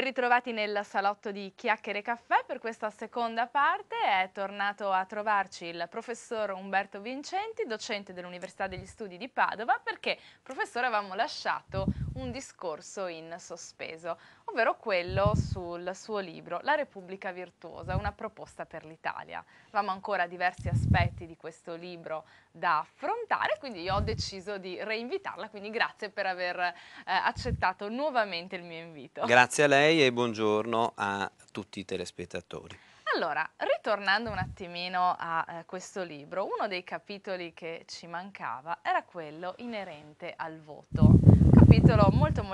Ben ritrovati nel salotto di Chiacchiere Caffè per questa seconda parte. È tornato a trovarci il professor Umberto Vincenti, docente dell'Università degli Studi di Padova, perché professore avevamo lasciato un discorso in sospeso, ovvero quello sul suo libro La Repubblica Virtuosa, una proposta per l'Italia. Avevamo ancora diversi aspetti di questo libro da affrontare, quindi io ho deciso di reinvitarla, quindi grazie per aver eh, accettato nuovamente il mio invito. Grazie a lei e buongiorno a tutti i telespettatori. Allora, ritornando un attimino a eh, questo libro, uno dei capitoli che ci mancava era quello inerente al voto. Capitolo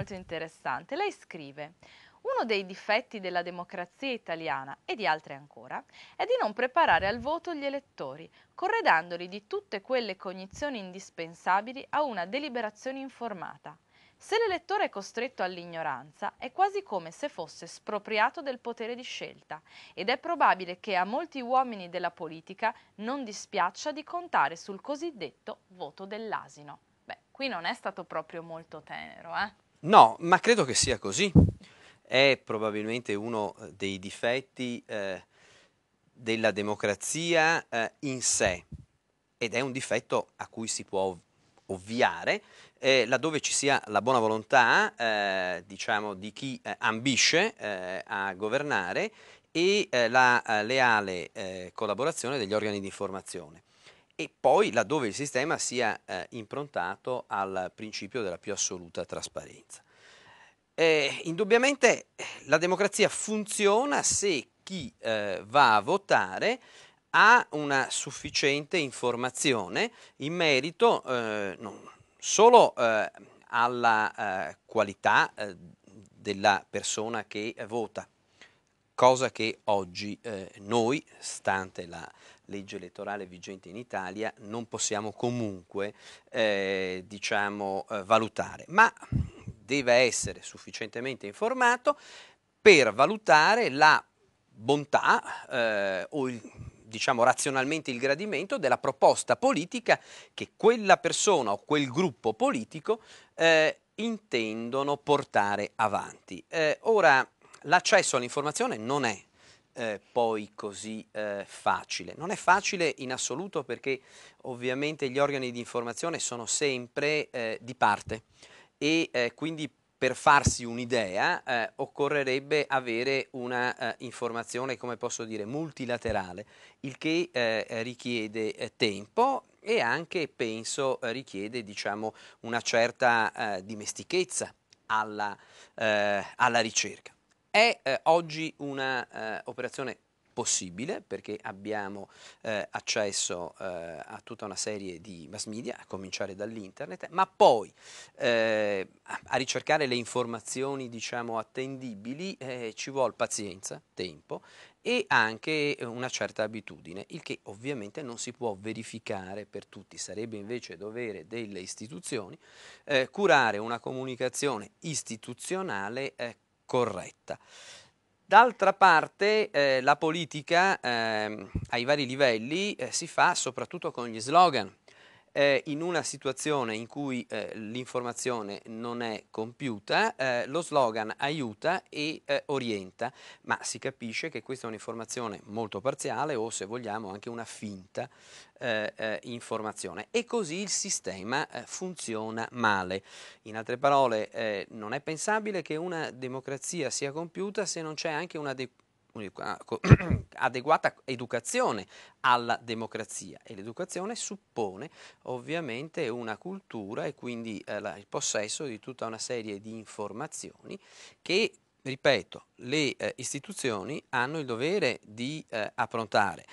molto interessante. Lei scrive, uno dei difetti della democrazia italiana e di altre ancora è di non preparare al voto gli elettori, corredandoli di tutte quelle cognizioni indispensabili a una deliberazione informata. Se l'elettore è costretto all'ignoranza, è quasi come se fosse spropriato del potere di scelta ed è probabile che a molti uomini della politica non dispiaccia di contare sul cosiddetto voto dell'asino. Beh, qui non è stato proprio molto tenero, eh? No, ma credo che sia così. È probabilmente uno eh, dei difetti eh, della democrazia eh, in sé ed è un difetto a cui si può ovviare eh, laddove ci sia la buona volontà eh, diciamo, di chi eh, ambisce a governare e la leale collaborazione degli organi di informazione e poi laddove il sistema sia eh, improntato al principio della più assoluta trasparenza. Eh, indubbiamente eh, la democrazia funziona se chi eh, va a votare ha una sufficiente informazione in merito eh, non solo eh, alla qualità della persona che vota, cosa che oggi noi, stante la legge elettorale vigente in Italia non possiamo comunque eh, diciamo, eh, valutare, ma deve essere sufficientemente informato per valutare la bontà eh, o il, diciamo razionalmente il gradimento della proposta politica che quella persona o quel gruppo politico eh, intendono portare avanti. Eh, ora, l'accesso all'informazione non è eh, poi così eh, facile. Non è facile in assoluto perché ovviamente gli organi di informazione sono sempre eh, di parte e eh, quindi per farsi un'idea eh, occorrerebbe avere una eh, informazione, come posso dire, multilaterale, il che eh, richiede eh, tempo e anche, penso, richiede diciamo, una certa eh, dimestichezza alla, alla ricerca. È eh, oggi un'operazione eh, possibile perché abbiamo eh, accesso eh, a tutta una serie di mass media, a cominciare dall'internet, ma poi eh, a ricercare le informazioni diciamo, attendibili eh, ci vuole pazienza, tempo e anche una certa abitudine, il che ovviamente non si può verificare per tutti, sarebbe invece dovere delle istituzioni eh, curare una comunicazione istituzionale eh, corretta. D'altra parte eh, la politica eh, ai vari livelli eh, si fa soprattutto con gli slogan, eh, in una situazione in cui eh, l'informazione non è compiuta, eh, lo slogan aiuta e eh, orienta, ma si capisce che questa è un'informazione molto parziale o se vogliamo anche una finta eh, eh, informazione e così il sistema funziona male. In altre parole, non è pensabile che una democrazia sia compiuta se non c'è anche una Ah, adeguata educazione alla democrazia e l'educazione suppone ovviamente una cultura e quindi eh, il possesso di tutta una serie di informazioni che ripeto, le eh, istituzioni hanno il dovere di eh, approntare.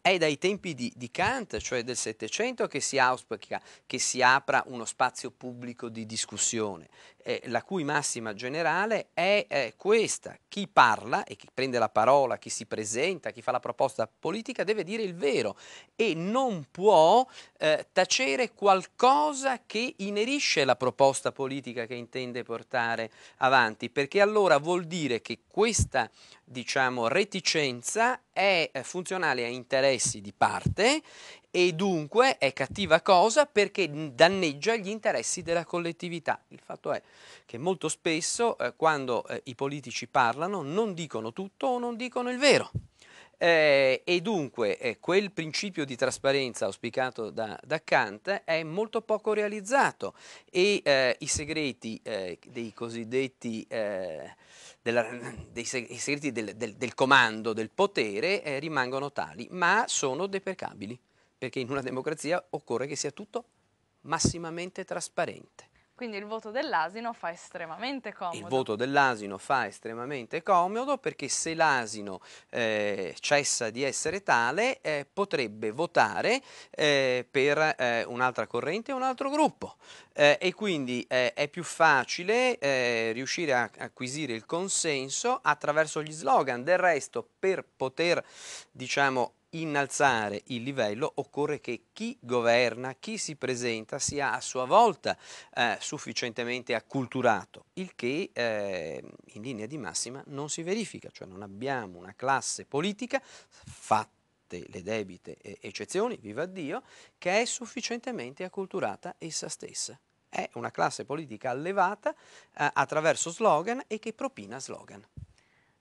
È dai tempi di, di Kant, cioè del Settecento, che si auspica che si apra uno spazio pubblico di discussione, eh, la cui massima generale è eh, questa. Chi parla e chi prende la parola, chi si presenta, chi fa la proposta politica deve dire il vero e non può eh, tacere qualcosa che inerisce la proposta politica che intende portare avanti, perché allora vuol dire che questa diciamo, reticenza è eh, funzionale a interessi di parte e dunque è cattiva cosa perché danneggia gli interessi della collettività. Il fatto è che molto spesso eh, quando eh, i politici parlano non dicono tutto o non dicono il vero. Eh, e dunque eh, quel principio di trasparenza auspicato da, da, Kant è molto poco realizzato e eh, i segreti dei cosiddetti della, dei segreti del, del, del, comando, del potere, eh, rimangono tali, ma sono deprecabili, perché in una democrazia occorre che sia tutto massimamente trasparente. Quindi il voto dell'asino fa estremamente comodo. Il voto dell'asino fa estremamente comodo perché se l'asino eh, cessa di essere tale eh, potrebbe votare eh, per eh, un'altra corrente o un altro gruppo eh, e quindi eh, è più facile riuscire a acquisire il consenso attraverso gli slogan. Del resto per poter diciamo, innalzare il livello occorre che chi governa, chi si presenta sia a sua volta eh, sufficientemente acculturato, il che eh, in linea di massima non si verifica, cioè non abbiamo una classe politica fatta le debite eccezioni, viva Dio, che è sufficientemente acculturata essa stessa. È una classe politica allevata eh, attraverso slogan e che propina slogan.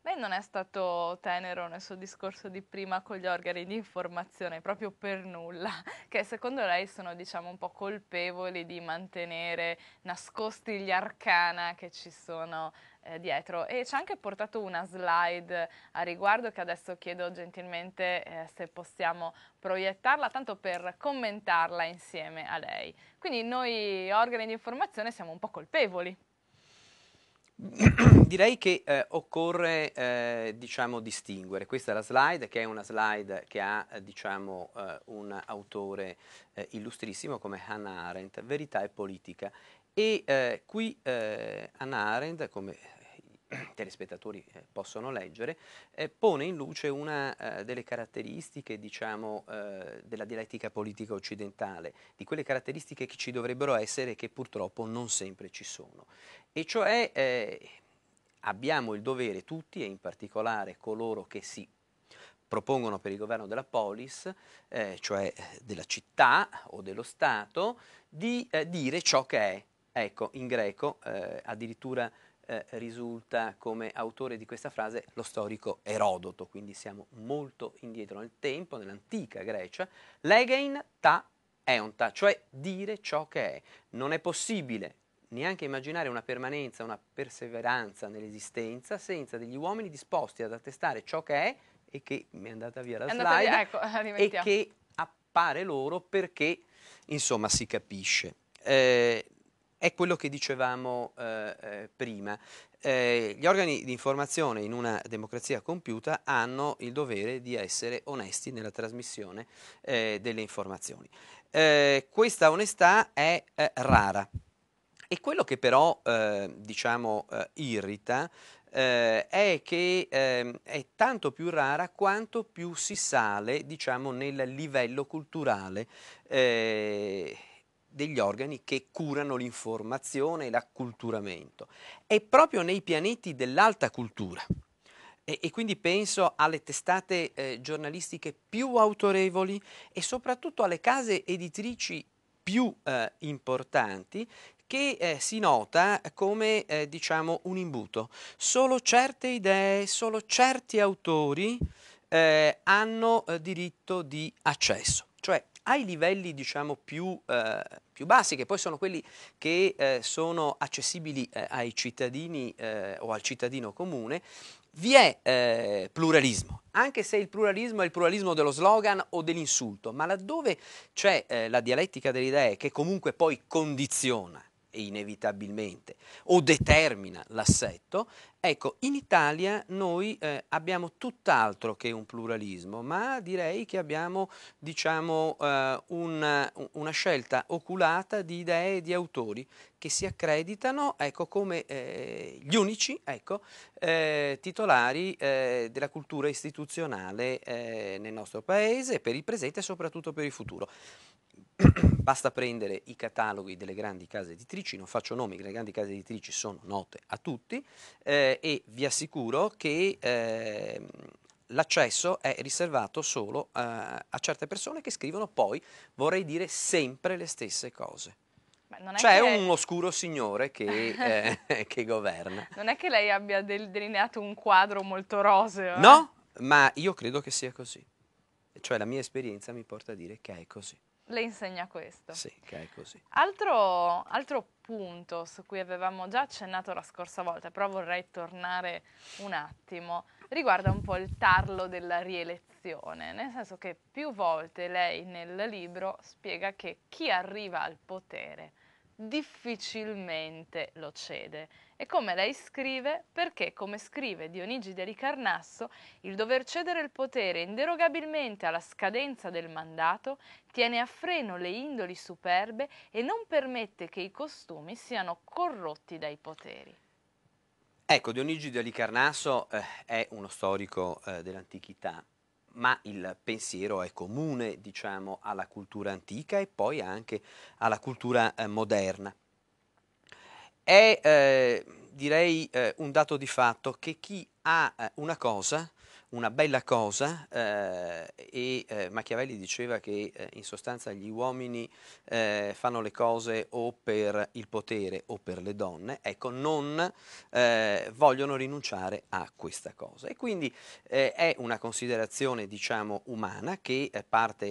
Lei non è stato tenero nel suo discorso di prima con gli organi di informazione, proprio per nulla, che secondo lei sono diciamo un po' colpevoli di mantenere nascosti gli arcana che ci sono eh, dietro. E ci ha anche portato una slide a riguardo che adesso chiedo gentilmente eh, se possiamo proiettarla, tanto per commentarla insieme a lei. Quindi noi organi di informazione siamo un po' colpevoli. Direi che eh, occorre eh, diciamo, distinguere. Questa è la slide, che è una slide che ha eh, diciamo, eh un autore eh, illustrissimo come Hannah Arendt, Verità e politica. E eh, qui Hannah Arendt, come telespettatori eh, possono leggere, eh, pone in luce una eh, delle caratteristiche diciamo, della dialettica politica occidentale, di quelle caratteristiche che ci dovrebbero essere e che purtroppo non sempre ci sono. E cioè eh, abbiamo il dovere tutti, e in particolare coloro che si propongono per il governo della polis, eh, cioè della città o dello Stato, di eh, dire ciò che è. Ecco, in greco addirittura eh, risulta come autore di questa frase lo storico Erodoto, quindi siamo molto indietro nel tempo, nell'antica Grecia. Legein ta eonta, cioè dire ciò che è. Non è possibile neanche immaginare una permanenza, una perseveranza nell'esistenza senza degli uomini disposti ad attestare ciò che è e che mi è andata via la slide via, ecco, e che appare loro perché insomma si capisce. Eh, è quello che dicevamo eh, eh, prima. Eh, gli organi di informazione in una democrazia compiuta hanno il dovere di essere onesti nella trasmissione eh, delle informazioni. Eh, questa onestà è eh, rara e quello che però diciamo irrita eh, è che eh, è tanto più rara quanto più si sale diciamo, nel livello culturale eh, degli organi che curano l'informazione e l'acculturamento. È proprio nei pianeti dell'alta cultura, e, e, quindi penso alle testate eh, giornalistiche più autorevoli e soprattutto alle case editrici più eh, importanti che eh, si nota come eh, diciamo un imbuto. Solo certe idee, solo certi autori eh, hanno eh, diritto di accesso, cioè ai livelli diciamo più più bassi, che poi sono quelli che eh, sono accessibili eh, ai cittadini eh, o al cittadino comune, vi è eh, pluralismo, anche se il pluralismo è il pluralismo dello slogan o dell'insulto, ma laddove c'è eh, la dialettica delle idee che comunque poi condiziona inevitabilmente o determina l'assetto, ecco, in Italia noi eh, abbiamo tutt'altro che un pluralismo, ma direi che abbiamo diciamo, eh, una, una, scelta oculata di idee e di autori che si accreditano ecco, come eh, gli unici ecco, eh, titolari eh, della cultura istituzionale eh, nel nostro Paese per il presente e soprattutto per il futuro. basta prendere i cataloghi delle grandi case editrici, non faccio nomi, le grandi case editrici sono note a tutti eh, e vi assicuro che eh, l'accesso è riservato solo eh, a certe persone che scrivono poi, vorrei dire, sempre le stesse cose. C'è lei... un oscuro signore che, eh, che, governa. Non è che lei abbia del delineato un quadro molto roseo? Eh? No, eh? ma io credo che sia così. Cioè la mia esperienza mi porta a dire che è così le insegna questo. Sì, che è così. Altro, altro, punto su cui avevamo già accennato la scorsa volta, però vorrei tornare un attimo, riguarda un po' il tarlo della rielezione, nel senso che più volte lei nel libro spiega che chi arriva al potere difficilmente lo cede. E come lei scrive, perché come scrive Dionigi di Ricarnasso, il dover cedere il potere inderogabilmente alla scadenza del mandato tiene a freno le indoli superbe e non permette che i costumi siano corrotti dai poteri. Ecco, Dionigi di Alicarnasso eh, è uno storico eh, dell'antichità ma il pensiero è comune diciamo, alla cultura antica e poi anche alla cultura eh, moderna. È eh, direi eh, un dato di fatto che chi ha eh, una cosa una bella cosa eh, e eh, Machiavelli diceva che eh, in sostanza gli uomini eh, fanno le cose o per il potere o per le donne, ecco non eh, vogliono rinunciare a questa cosa e quindi eh, è una considerazione diciamo umana che parte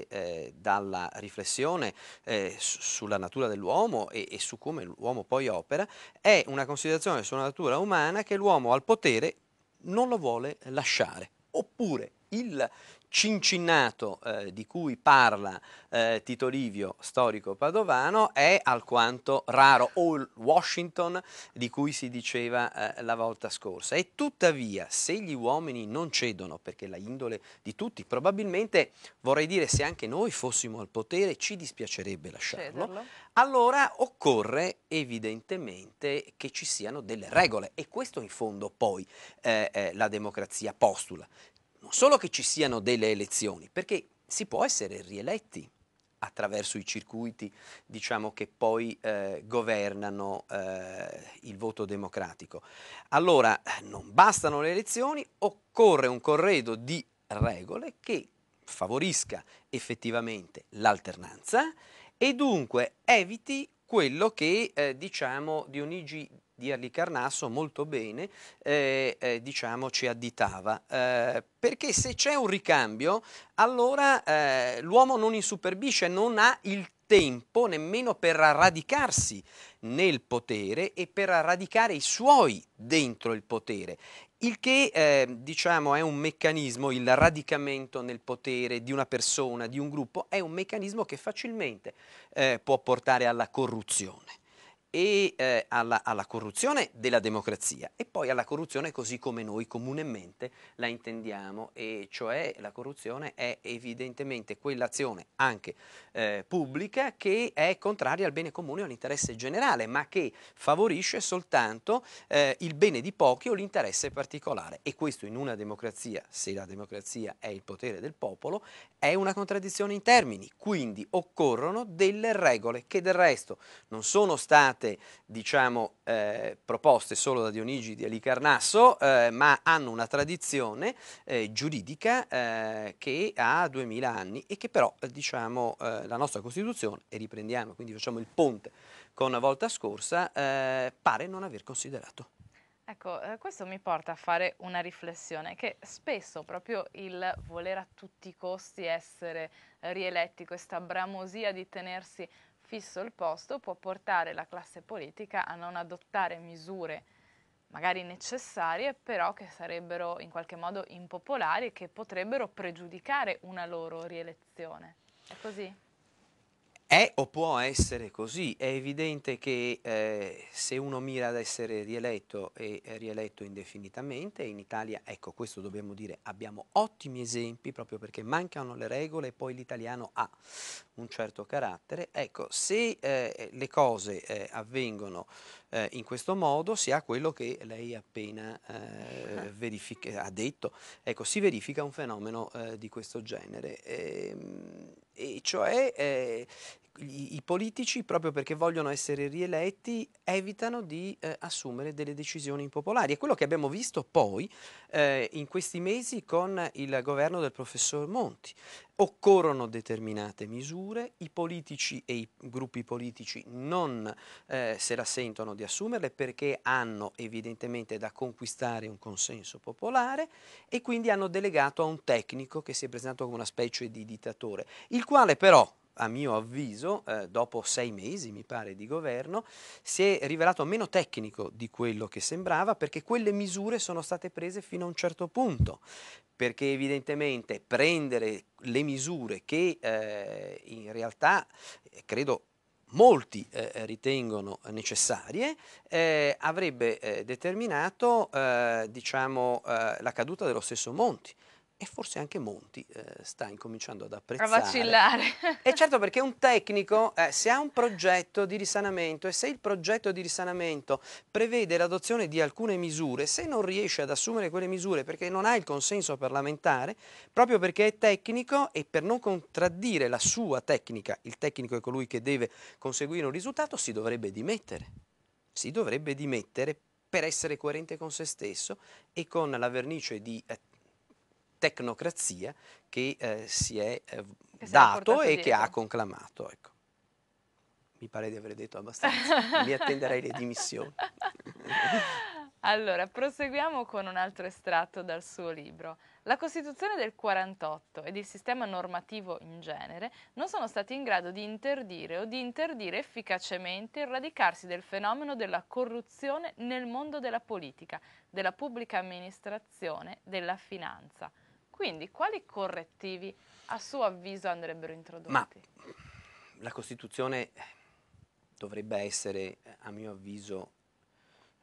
dalla riflessione sulla natura dell'uomo e, e su come l'uomo poi opera, è una considerazione sulla natura umana che l'uomo al potere non lo vuole lasciare oppure il Cincinnato eh, di cui parla eh, Tito Livio, storico padovano, è alquanto raro, o Washington di cui si diceva eh, la volta scorsa. E tuttavia, se gli uomini non cedono, perché la indole di tutti, probabilmente vorrei dire se anche noi fossimo al potere ci dispiacerebbe lasciarlo, Cederlo. allora occorre evidentemente che ci siano delle regole e questo in fondo poi eh, la democrazia postula, non solo che ci siano delle elezioni, perché si può essere rieletti attraverso i circuiti diciamo, che poi eh, governano eh, il voto democratico. Allora non bastano le elezioni, occorre un corredo di regole che favorisca effettivamente l'alternanza e dunque eviti quello che eh, diciamo Dionigi di Arli molto bene eh, eh, diciamo ci additava eh, perché se c'è un ricambio allora eh, l'uomo non insuperbisce non ha il tempo nemmeno per radicarsi nel potere e per radicare i suoi dentro il potere il che eh, diciamo è un meccanismo, il radicamento nel potere di una persona, di un gruppo, è un meccanismo che facilmente eh, può portare alla corruzione e eh, alla, alla, corruzione della democrazia e poi alla corruzione così come noi comunemente la intendiamo e cioè la corruzione è evidentemente quell'azione anche eh, pubblica che è contraria al bene comune o all'interesse generale ma che favorisce soltanto eh, il bene di pochi o l'interesse particolare e questo in una democrazia, se la democrazia è il potere del popolo, è una contraddizione in termini, quindi occorrono delle regole che del resto non sono state state diciamo, eh, proposte solo da Dionigi di Alicarnasso, eh, ma hanno una tradizione eh, giuridica eh, che ha 2000 anni e che però diciamo, eh, la nostra Costituzione, e riprendiamo, quindi facciamo il ponte con la volta scorsa, eh, pare non aver considerato. Ecco, questo mi porta a fare una riflessione che spesso proprio il voler a tutti i costi essere rieletti, questa bramosia di tenersi fisso il posto può portare la classe politica a non adottare misure magari necessarie, però che sarebbero in qualche modo impopolari e che potrebbero pregiudicare una loro rielezione. È così? È o può essere così, è evidente che eh, se uno mira ad essere rieletto e rieletto indefinitamente, in Italia, ecco questo dobbiamo dire, abbiamo ottimi esempi proprio perché mancano le regole e poi l'italiano ha un certo carattere, ecco se eh, le cose eh, avvengono eh, in questo modo si ha quello che lei appena eh, ha detto, ecco si verifica un fenomeno eh, di questo genere. Ehm, e cioè eh, i, i, politici, proprio perché vogliono essere rieletti, evitano di eh, assumere delle decisioni impopolari. È quello che abbiamo visto poi eh, in questi mesi con il governo del professor Monti. Occorrono determinate misure, i politici e i gruppi politici non eh, se la sentono di assumerle perché hanno evidentemente da conquistare un consenso popolare e quindi hanno delegato a un tecnico che si è presentato come una specie di dittatore, il quale però a mio avviso, eh, dopo sei mesi, mi pare, di governo, si è rivelato meno tecnico di quello che sembrava perché quelle misure sono state prese fino a un certo punto, perché evidentemente prendere le misure che eh, in realtà, eh, credo, molti eh, ritengono necessarie, eh, avrebbe eh, determinato diciamo, la caduta dello stesso Monti. E forse anche Monti eh, sta incominciando ad apprezzare. A vacillare. E certo perché un tecnico, eh, se ha un progetto di risanamento e se il progetto di risanamento prevede l'adozione di alcune misure, se non riesce ad assumere quelle misure perché non ha il consenso parlamentare, proprio perché è tecnico e per non contraddire la sua tecnica, il tecnico è colui che deve conseguire un risultato, si dovrebbe dimettere. Si dovrebbe dimettere per essere coerente con se stesso e con la vernice di eh, tecnocrazia che eh, si è eh, che dato e dietro. che ha conclamato. Ecco. Mi pare di aver detto abbastanza, mi attenderei le dimissioni. allora, proseguiamo con un altro estratto dal suo libro. La Costituzione del 48 ed il sistema normativo in genere non sono stati in grado di interdire o di interdire efficacemente il radicarsi del fenomeno della corruzione nel mondo della politica, della pubblica amministrazione, della finanza. Quindi quali correttivi a suo avviso andrebbero introdotti? Ma la Costituzione eh, dovrebbe essere, a mio avviso,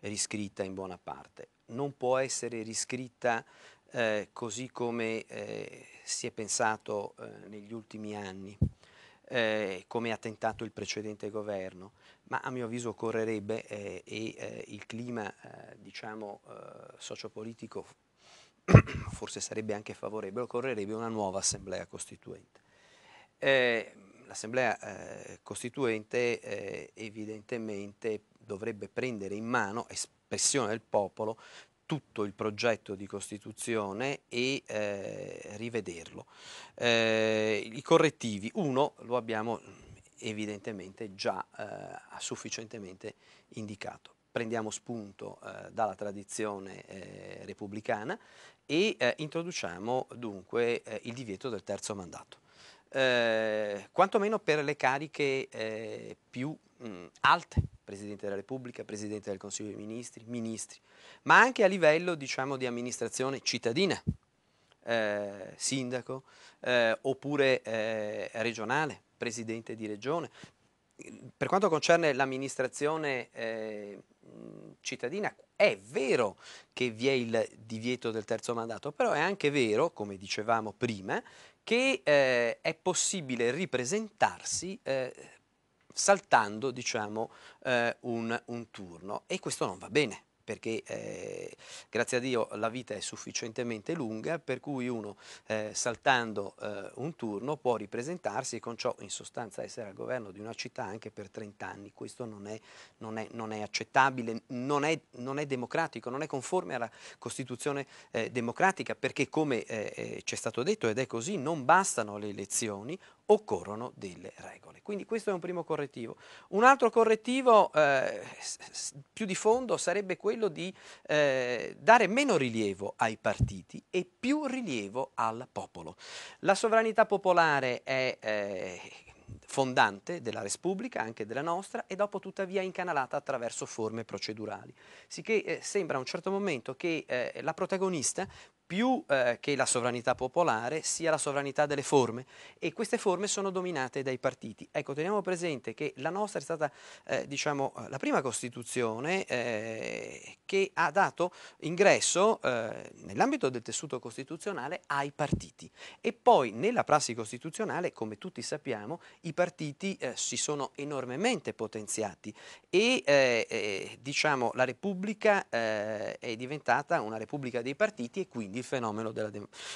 riscritta in buona parte. Non può essere riscritta eh, così come eh, si è pensato eh, negli ultimi anni, eh, come ha tentato il precedente governo, ma a mio avviso occorrerebbe eh, e il clima diciamo, sociopolitico forse sarebbe anche favorevole, occorrerebbe una nuova assemblea costituente. Eh, l'assemblea eh, costituente eh, evidentemente dovrebbe prendere in mano, espressione del popolo, tutto il progetto di Costituzione e eh, rivederlo. Eh, I correttivi, uno lo abbiamo evidentemente già eh, sufficientemente indicato prendiamo spunto eh, dalla tradizione eh, repubblicana e eh, introduciamo dunque eh, il divieto del terzo mandato. Eh, quantomeno per le cariche eh, più mh, mm, alte, Presidente della Repubblica, Presidente del Consiglio dei Ministri, Ministri, ma anche a livello diciamo, di amministrazione cittadina, sindaco oppure regionale, Presidente di Regione. Per quanto concerne l'amministrazione cittadina è vero che vi è il divieto del terzo mandato, però è anche vero, come dicevamo prima, che eh, è possibile ripresentarsi eh, saltando diciamo, eh, un, un turno e questo non va bene perché eh, grazie a Dio la vita è sufficientemente lunga per cui uno eh, saltando eh, un turno può ripresentarsi e con ciò in sostanza essere al governo di una città anche per 30 anni. Questo non è, non è, non è accettabile, non è, non è, democratico, non è conforme alla Costituzione eh, democratica perché come eh, eh, ci è stato detto ed è così non bastano le elezioni occorrono delle regole. Quindi questo è un primo correttivo. Un altro correttivo eh, più di fondo sarebbe quello di eh, dare meno rilievo ai partiti e più rilievo al popolo. La sovranità popolare è... Eh, fondante della Repubblica, anche della nostra, e dopo tuttavia incanalata attraverso forme procedurali. Sicché eh, sembra a un certo momento che eh, la protagonista più eh, che la sovranità popolare sia la sovranità delle forme e queste forme sono dominate dai partiti. Ecco, teniamo presente che la nostra è stata eh, diciamo, eh, la prima Costituzione eh, che ha dato ingresso eh, nell'ambito del tessuto costituzionale ai partiti e poi nella prassi costituzionale, come tutti sappiamo, i partiti eh, si sono enormemente potenziati e diciamo, la Repubblica è diventata una Repubblica dei partiti e quindi il fenomeno della,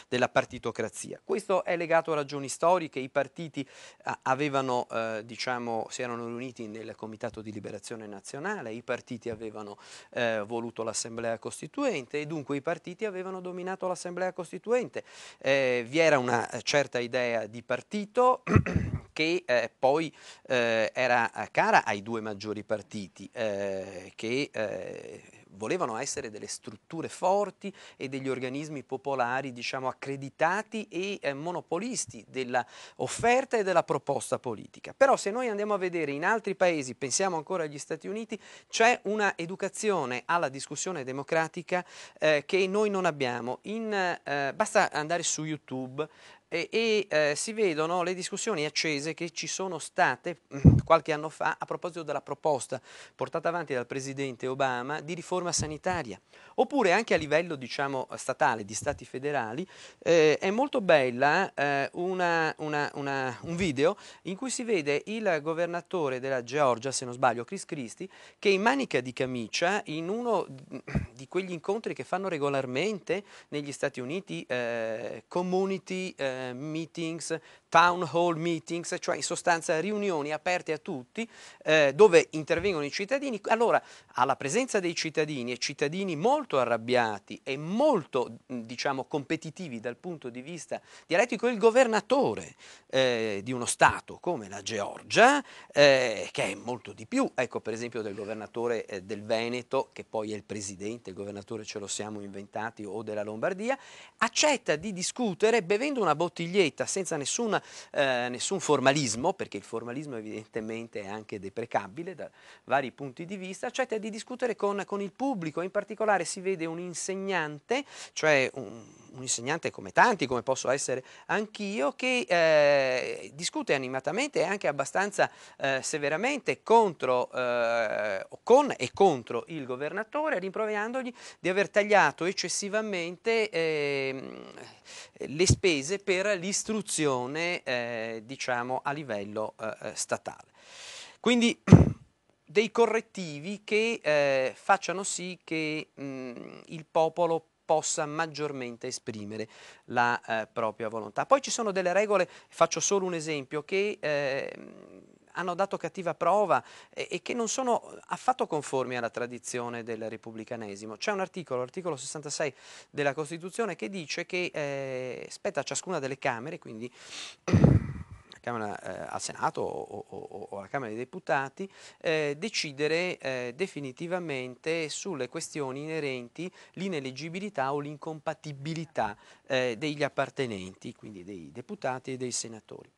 della, partitocrazia. Questo è legato a ragioni storiche, i partiti eh, avevano, eh, diciamo, si erano riuniti nel Comitato di Liberazione Nazionale, i partiti avevano eh, voluto l'Assemblea Costituente e dunque i partiti avevano dominato l'Assemblea Costituente. Eh, vi era una eh, certa idea di partito che eh, poi eh, era eh, cara ai due maggiori partiti eh, che volevano essere delle strutture forti e degli organismi popolari diciamo, accreditati e eh, monopolisti dell'offerta e della proposta politica. Però se noi andiamo a vedere in altri paesi, pensiamo ancora agli Stati Uniti, c'è una educazione alla discussione democratica eh, che noi non abbiamo. In, eh, basta andare su YouTube e, e eh, si vedono le discussioni accese che ci sono state mm, qualche anno fa a proposito della proposta portata avanti dal presidente Obama di riforma sanitaria, oppure anche a livello diciamo, statale, di stati federali, eh, è molto bella eh, una, una, una, un video in cui si vede il governatore della Georgia, se non sbaglio, Chris Christie, che in manica di camicia in uno mm, di quegli incontri che fanno regolarmente negli Stati Uniti eh, community eh, eh, meetings, town hall meetings, cioè in sostanza riunioni aperte a tutti eh, dove intervengono i cittadini. Allora, alla presenza dei cittadini e cittadini molto arrabbiati e molto diciamo, competitivi dal punto di vista dialettico, il governatore eh, di uno Stato come la Georgia, eh, che è molto di più, ecco per esempio del governatore eh, del Veneto, che poi è il presidente, il governatore ce lo siamo inventati, o della Lombardia, accetta di discutere bevendo una bottiglia bottiglietta, senza nessuna, eh, nessun formalismo, perché il formalismo evidentemente è anche deprecabile da vari punti di vista, cioè di discutere con, con il pubblico, in particolare si vede un insegnante, cioè un, un insegnante come tanti, come posso essere anch'io, che eh, discute animatamente e anche abbastanza eh, severamente contro, eh, con e contro il governatore, rimproverandogli di aver tagliato eccessivamente ehm, le spese per per l'istruzione eh, diciamo, a livello eh, eh statale. Quindi dei correttivi che eh, facciano sì che mh, mm, il popolo possa maggiormente esprimere la eh, propria volontà. Poi ci sono delle regole, faccio solo un esempio, che eh, hanno dato cattiva prova e, e, che non sono affatto conformi alla tradizione del repubblicanesimo. C'è un articolo, l'articolo 66 della Costituzione, che dice che eh, spetta a ciascuna delle Camere, quindi Camera, eh, al Senato o, alla Camera dei Deputati, eh, decidere eh, definitivamente sulle questioni inerenti l'ineleggibilità o l'incompatibilità eh, degli appartenenti, quindi dei deputati e dei senatori.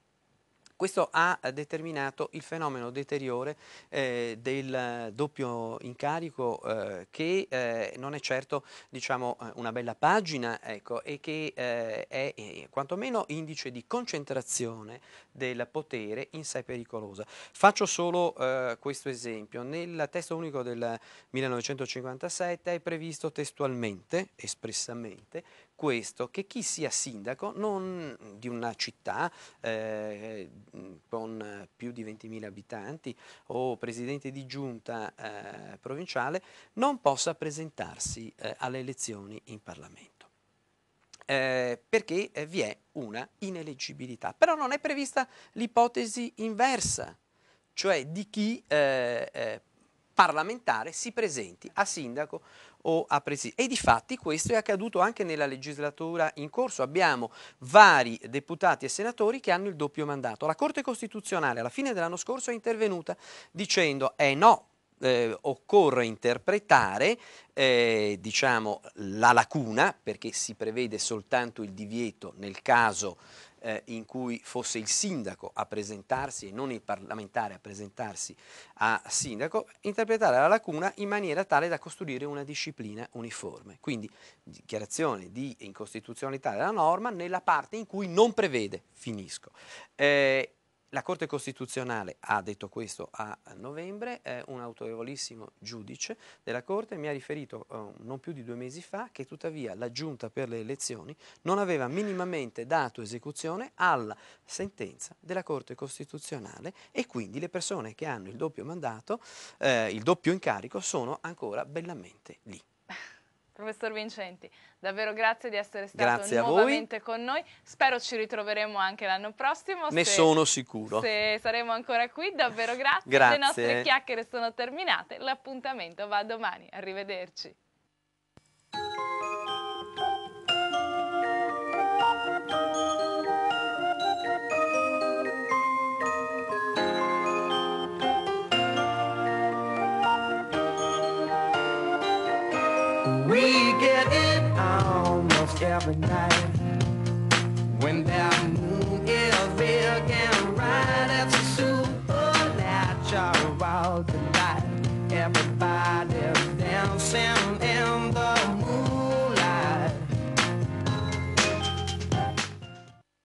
Questo ha determinato il fenomeno deteriore eh, del doppio incarico eh, che eh, non è certo diciamo, eh, una bella pagina ecco, e che eh, è eh, quantomeno indice di concentrazione del potere in sé pericolosa. Faccio solo questo esempio. Nel testo unico del 1957 è previsto testualmente, espressamente, questo, che chi sia sindaco non, di una città eh, con più di 20.000 abitanti o presidente di giunta eh, provinciale non possa presentarsi eh, alle elezioni in Parlamento. Eh, perché eh, vi è una ineleggibilità. Però non è prevista l'ipotesi inversa, cioè di chi eh, parlamentare si presenti a sindaco o a presidio. E di fatti questo è accaduto anche nella legislatura in corso. Abbiamo vari deputati e senatori che hanno il doppio mandato. La Corte Costituzionale alla fine dell'anno scorso è intervenuta dicendo eh no, eh, occorre interpretare eh, diciamo, la lacuna, perché si prevede soltanto il divieto nel caso eh, in cui fosse il sindaco a presentarsi e non il parlamentare a presentarsi a sindaco, interpretare la lacuna in maniera tale da costruire una disciplina uniforme. Quindi dichiarazione di incostituzionalità della norma nella parte in cui non prevede, finisco. Eh, la Corte Costituzionale ha detto questo a novembre, eh, un autorevolissimo giudice della Corte mi ha riferito eh, non più di due mesi fa che tuttavia la Giunta per le elezioni non aveva minimamente dato esecuzione alla sentenza della Corte Costituzionale e quindi le persone che hanno il doppio mandato, eh, il doppio incarico sono ancora bellamente lì. Professor Vincenti, davvero grazie di essere stato grazie nuovamente con noi. Spero ci ritroveremo anche l'anno prossimo. Ne se, sono sicuro. Se saremo ancora qui, davvero grazie. grazie. Le nostre chiacchiere sono terminate. L'appuntamento va domani. Arrivederci. every night.